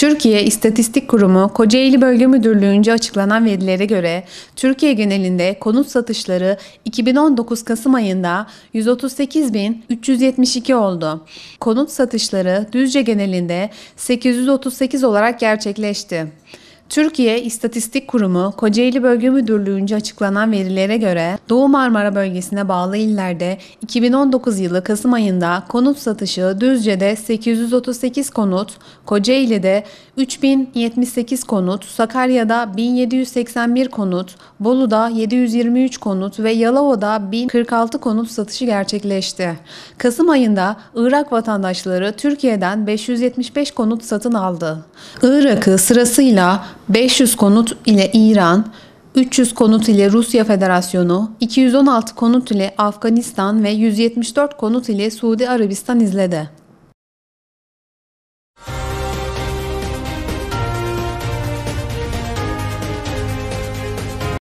Türkiye İstatistik Kurumu Kocaeli Bölge Müdürlüğü'nce açıklanan verilere göre Türkiye genelinde konut satışları 2019 Kasım ayında 138.372 oldu. Konut satışları Düzce genelinde 838 olarak gerçekleşti. Türkiye İstatistik Kurumu Kocaeli Bölge Müdürlüğü'nce açıklanan verilere göre Doğu Marmara bölgesine bağlı illerde 2019 yılı Kasım ayında konut satışı Düzce'de 838 konut, Kocaeli'de 3078 konut, Sakarya'da 1781 konut, Bolu'da 723 konut ve Yalova'da 1046 konut satışı gerçekleşti. Kasım ayında Irak vatandaşları Türkiye'den 575 konut satın aldı. Irak'ı sırasıyla 500 konut ile İran, 300 konut ile Rusya Federasyonu, 216 konut ile Afganistan ve 174 konut ile Suudi Arabistan izledi.